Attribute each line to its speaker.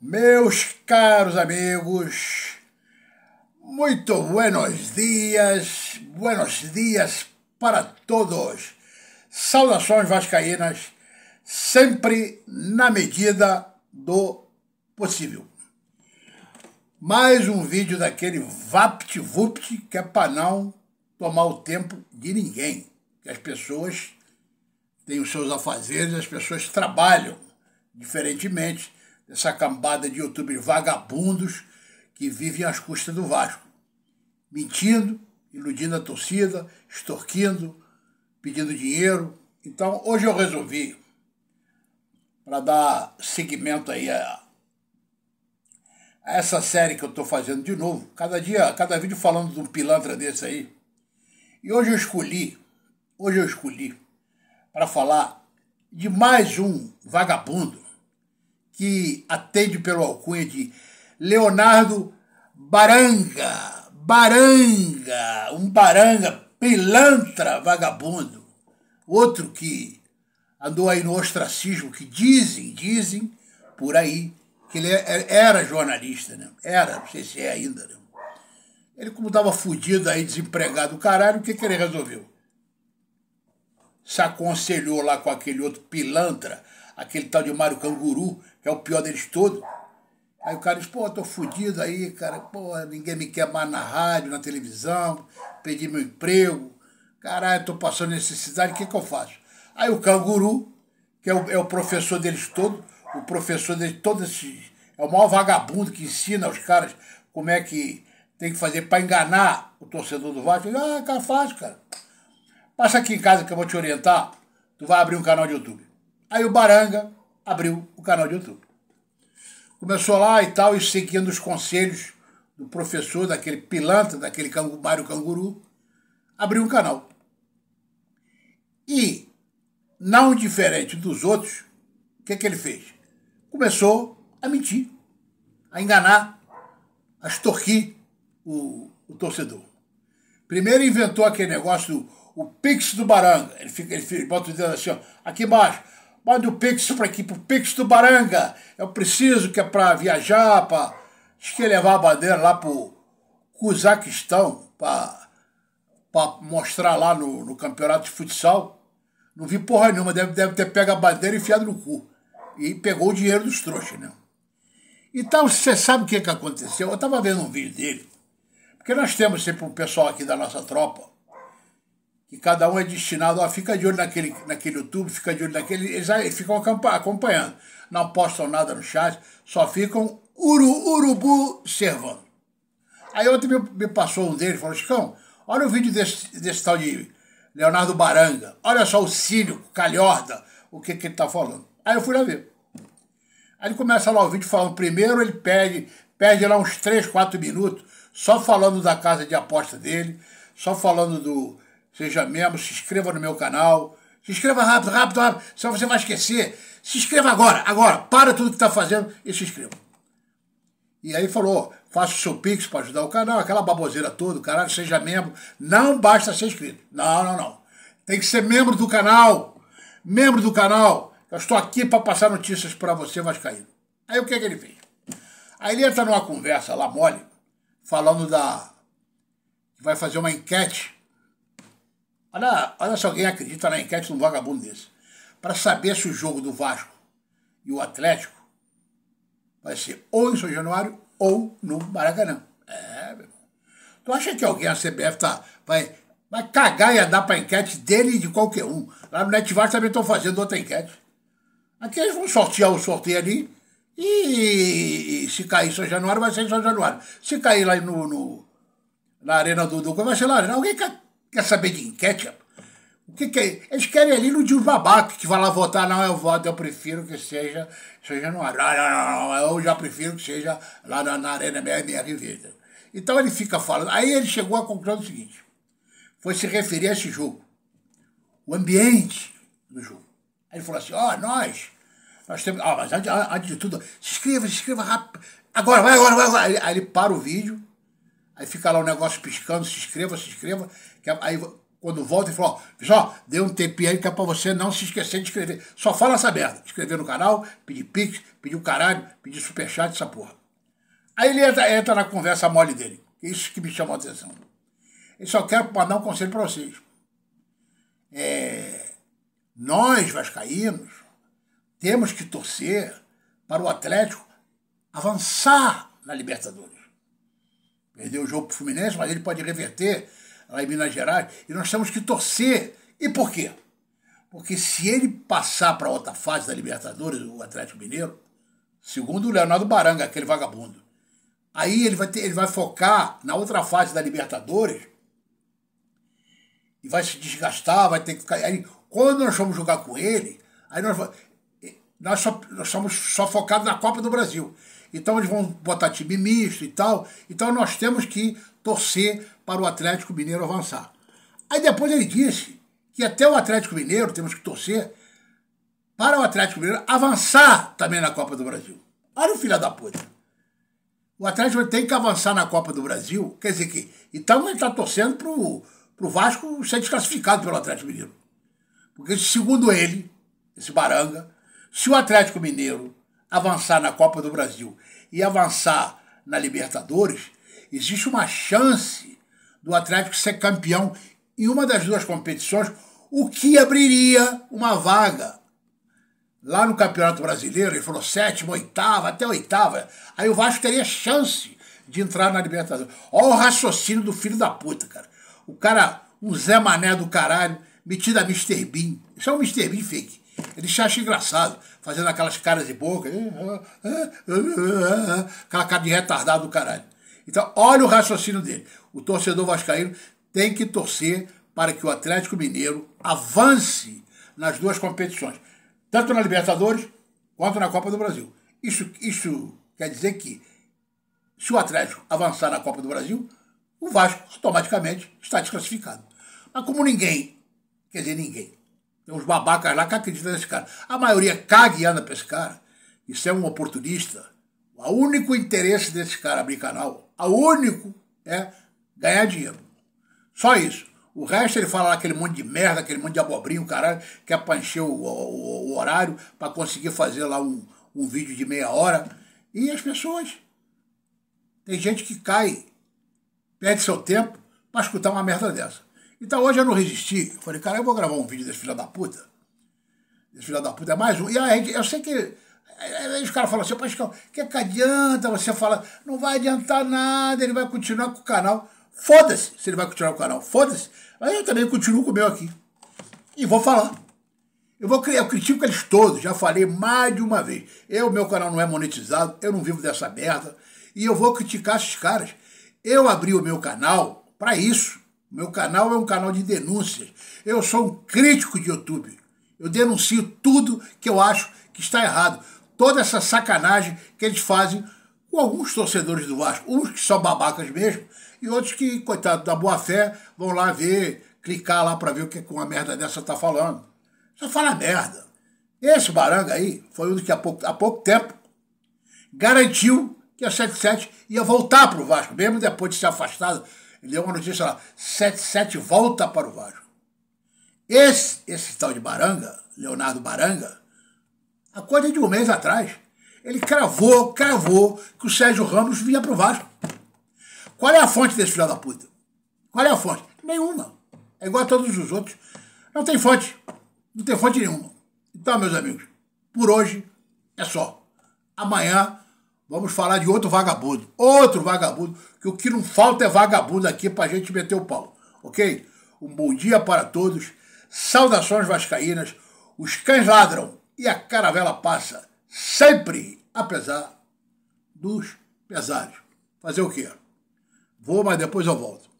Speaker 1: Meus caros amigos, muito buenos dias, buenos dias para todos. Saudações vascaínas, sempre na medida do possível. Mais um vídeo daquele vapt-vupt que é para não tomar o tempo de ninguém. Que as pessoas têm os seus afazeres, as pessoas trabalham, diferentemente dessa cambada de youtubers vagabundos que vivem às custas do Vasco, mentindo, iludindo a torcida, extorquindo, pedindo dinheiro. Então, hoje eu resolvi, para dar seguimento aí a, a essa série que eu estou fazendo de novo, cada dia, cada vídeo falando de um pilantra desse aí. E hoje eu escolhi, hoje eu escolhi para falar de mais um vagabundo que atende pelo alcunha de Leonardo Baranga. Baranga, um baranga, pilantra, vagabundo. Outro que andou aí no ostracismo, que dizem, dizem por aí, que ele é, era jornalista, né? Era, não sei se é ainda, né? Ele, como estava fudido aí, desempregado, caralho, o que, que ele resolveu? se aconselhou lá com aquele outro pilantra, aquele tal de Mário Canguru, que é o pior deles todos. Aí o cara disse, pô, tô fudido aí, cara, pô, ninguém me quer mais na rádio, na televisão, perdi meu emprego, caralho, tô passando necessidade, o que que eu faço? Aí o canguru, que é o, é o professor deles todos, o professor de todos esses, é o maior vagabundo que ensina aos caras como é que tem que fazer para enganar o torcedor do Vasco. Ele, ah, cara, faz, cara. Passa aqui em casa que eu vou te orientar. Tu vai abrir um canal de YouTube. Aí o Baranga abriu o canal de YouTube. Começou lá e tal, e seguindo os conselhos do professor, daquele pilantra, daquele cangu, Mário Canguru, abriu um canal. E, não diferente dos outros, o que, é que ele fez? Começou a mentir, a enganar, a extorquir o, o torcedor. Primeiro inventou aquele negócio do o Pix do Baranga. Ele, fica, ele, fica, ele bota o dedo assim, ó, aqui embaixo. Manda o Pix para aqui, pro Pix do Baranga. Eu preciso que é para viajar, para. Diz que levar a bandeira lá pro Cazaquistão, para mostrar lá no, no campeonato de futsal. Não vi porra nenhuma, deve, deve ter pego a bandeira e enfiado no cu. E pegou o dinheiro dos trouxas, né? Então, você sabe o que, que aconteceu? Eu tava vendo um vídeo dele, porque nós temos sempre um pessoal aqui da nossa tropa que cada um é destinado, ó, fica de olho naquele, naquele YouTube, fica de olho naquele. Eles, eles ficam acompanhando. Não postam nada no chat, só ficam uru, urubu servando. Aí ontem me, me passou um deles, falou, Chicão, olha o vídeo desse, desse tal de Leonardo Baranga, olha só o cínico, calhorda, o que, que ele tá falando. Aí eu fui lá ver. Aí ele começa lá o vídeo falando, primeiro ele pede, perde lá uns 3, 4 minutos, só falando da casa de aposta dele, só falando do Seja membro, se inscreva no meu canal. Se inscreva rápido, rápido, rápido. Senão você vai esquecer. Se inscreva agora, agora. Para tudo que está fazendo e se inscreva. E aí falou, faça o seu pix para ajudar o canal, aquela baboseira toda, caralho, seja membro. Não basta ser inscrito. Não, não, não. Tem que ser membro do canal. Membro do canal. Eu estou aqui para passar notícias para você, mas caindo. Aí o que, é que ele fez? Aí ele entra numa conversa lá mole, falando da. vai fazer uma enquete Olha, olha se alguém acredita na enquete de um vagabundo desse. Para saber se o jogo do Vasco e o Atlético vai ser ou em São Januário ou no Maracanã. É, meu irmão. Tu acha que alguém, a CBF, tá, vai, vai cagar e andar a enquete dele e de qualquer um? Lá no Netvar também estão fazendo outra enquete. Aqui eles vão sortear o sorteio ali e, e se cair em São Januário, vai ser em São Januário. Se cair lá no, no na arena do, do vai ser lá. Alguém Quer saber de enquete? O que, que é? Eles querem ali no dia babaca que vai lá votar, não, eu voto, eu prefiro que seja, seja no ar. Não, não, não, eu já prefiro que seja lá na, na Arena MR Verde. Então ele fica falando. Aí ele chegou à conclusão do seguinte: foi se referir a esse jogo, o ambiente do jogo. Aí ele falou assim: ó, oh, nós, nós temos. Ó, mas antes, antes, de tudo, se inscreva, se inscreva rápido. Agora, vai, agora, vai, Aí ele para o vídeo, aí fica lá o um negócio piscando: se inscreva, se inscreva. É, aí quando volta, ele fala ó, ó, dei um tempinho aí que é pra você não se esquecer de escrever. Só fala essa merda. Escrever no canal, pedir pix, pedir o caralho, pedir superchat, essa porra. Aí ele entra, entra na conversa mole dele. É isso que me chamou a atenção. Eu só quero mandar um conselho para vocês. É, nós, vascaínos, temos que torcer para o Atlético avançar na Libertadores. Perdeu o jogo pro Fluminense, mas ele pode reverter lá em Minas Gerais, e nós temos que torcer. E por quê? Porque se ele passar para outra fase da Libertadores, o Atlético Mineiro, segundo o Leonardo Baranga, aquele vagabundo, aí ele vai, ter, ele vai focar na outra fase da Libertadores e vai se desgastar, vai ter que ficar. Aí, quando nós vamos jogar com ele, aí nós, nós, só, nós somos só focados na Copa do Brasil. Então eles vão botar time misto e tal. Então nós temos que torcer para o Atlético Mineiro avançar. Aí depois ele disse que até o Atlético Mineiro temos que torcer para o Atlético Mineiro avançar também na Copa do Brasil. Olha o filho da puta. O Atlético tem que avançar na Copa do Brasil. Quer dizer que. Então ele está torcendo para o Vasco ser desclassificado pelo Atlético Mineiro. Porque, segundo ele, esse Baranga, se o Atlético Mineiro avançar na Copa do Brasil e avançar na Libertadores, existe uma chance do Atlético ser campeão em uma das duas competições, o que abriria uma vaga. Lá no Campeonato Brasileiro, ele falou sétima, oitava, até oitava. Aí o Vasco teria chance de entrar na Libertadores. Olha o raciocínio do filho da puta, cara. O cara, um Zé Mané do caralho, metido a Mr. Bean. Isso é um Mr. Bean fake. Ele acha engraçado, fazendo aquelas caras de boca, aquela cara de retardado do caralho. Então, olha o raciocínio dele. O torcedor vascaíno tem que torcer para que o Atlético Mineiro avance nas duas competições, tanto na Libertadores quanto na Copa do Brasil. Isso, isso quer dizer que, se o Atlético avançar na Copa do Brasil, o Vasco automaticamente está desclassificado. Mas como ninguém, quer dizer, ninguém, tem uns babacas lá que acreditam nesse cara. A maioria caga e anda pra esse cara. Isso é um oportunista. O único interesse desse cara abrir canal, o único, é ganhar dinheiro. Só isso. O resto ele fala lá aquele monte de merda, aquele monte de abobrinho, caralho, que é pra encher o, o, o horário para conseguir fazer lá um, um vídeo de meia hora. E as pessoas. Tem gente que cai, perde seu tempo para escutar uma merda dessa. Então hoje eu não resisti. Eu falei, cara, eu vou gravar um vídeo desse filho da puta. Desse filho da puta é mais um. E aí eu sei que. Aí os caras falam assim, Pascal, que, que adianta você falar? Não vai adiantar nada, ele vai continuar com o canal. Foda-se se ele vai continuar com o canal, foda-se. Aí eu também continuo com o meu aqui. E vou falar. Eu vou criar, eu critico eles todos, já falei mais de uma vez. Eu, meu canal não é monetizado, eu não vivo dessa merda. E eu vou criticar esses caras. Eu abri o meu canal para isso meu canal é um canal de denúncias. Eu sou um crítico de YouTube. Eu denuncio tudo que eu acho que está errado. Toda essa sacanagem que eles fazem com alguns torcedores do Vasco. Uns que são babacas mesmo e outros que, coitado da boa-fé, vão lá ver, clicar lá para ver o que uma merda dessa tá falando. Só fala merda. Esse baranga aí foi um que há pouco, há pouco tempo garantiu que a 77 ia voltar para o Vasco, mesmo depois de se afastado leu uma notícia lá, 77 volta para o Vasco. Esse, esse tal de Baranga, Leonardo Baranga, a coisa de um mês atrás, ele cravou, cravou que o Sérgio Ramos vinha para o Vasco. Qual é a fonte desse filho da puta? Qual é a fonte? Nenhuma. É igual a todos os outros. Não tem fonte. Não tem fonte nenhuma. Então, meus amigos, por hoje é só. Amanhã Vamos falar de outro vagabundo. Outro vagabundo. Que o que não falta é vagabundo aqui pra gente meter o pau. Ok? Um bom dia para todos. Saudações vascaínas. Os cães ladram e a caravela passa. Sempre, apesar dos pesares. Fazer o quê? Vou, mas depois eu volto.